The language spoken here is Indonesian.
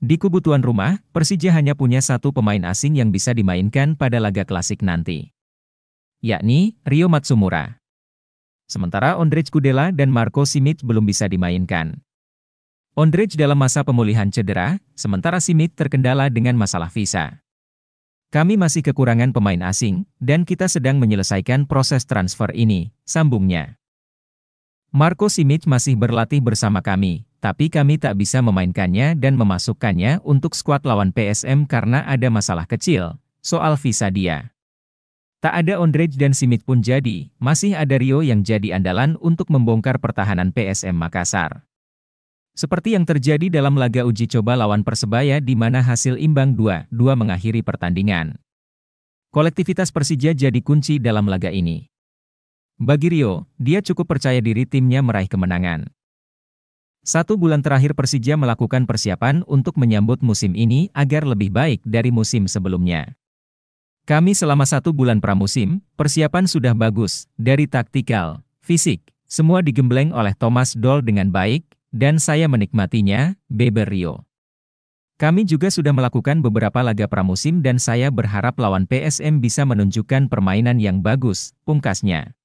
Di kebutuhan rumah, Persija hanya punya satu pemain asing yang bisa dimainkan pada laga klasik nanti. Yakni, Rio Matsumura. Sementara Ondrej Kudela dan Marco Simic belum bisa dimainkan. Ondrej dalam masa pemulihan cedera, sementara Simic terkendala dengan masalah visa. Kami masih kekurangan pemain asing, dan kita sedang menyelesaikan proses transfer ini, sambungnya. Marco Simic masih berlatih bersama kami, tapi kami tak bisa memainkannya dan memasukkannya untuk skuad lawan PSM karena ada masalah kecil, soal visa dia. Tak ada Ondrej dan Simit pun jadi, masih ada Rio yang jadi andalan untuk membongkar pertahanan PSM Makassar. Seperti yang terjadi dalam laga uji coba lawan Persebaya di mana hasil imbang 2-2 mengakhiri pertandingan. Kolektivitas Persija jadi kunci dalam laga ini. Bagi Rio, dia cukup percaya diri timnya meraih kemenangan. Satu bulan terakhir Persija melakukan persiapan untuk menyambut musim ini agar lebih baik dari musim sebelumnya. Kami selama satu bulan pramusim, persiapan sudah bagus, dari taktikal, fisik, semua digembleng oleh Thomas Doll dengan baik, dan saya menikmatinya, Beber Rio. Kami juga sudah melakukan beberapa laga pramusim dan saya berharap lawan PSM bisa menunjukkan permainan yang bagus, pungkasnya.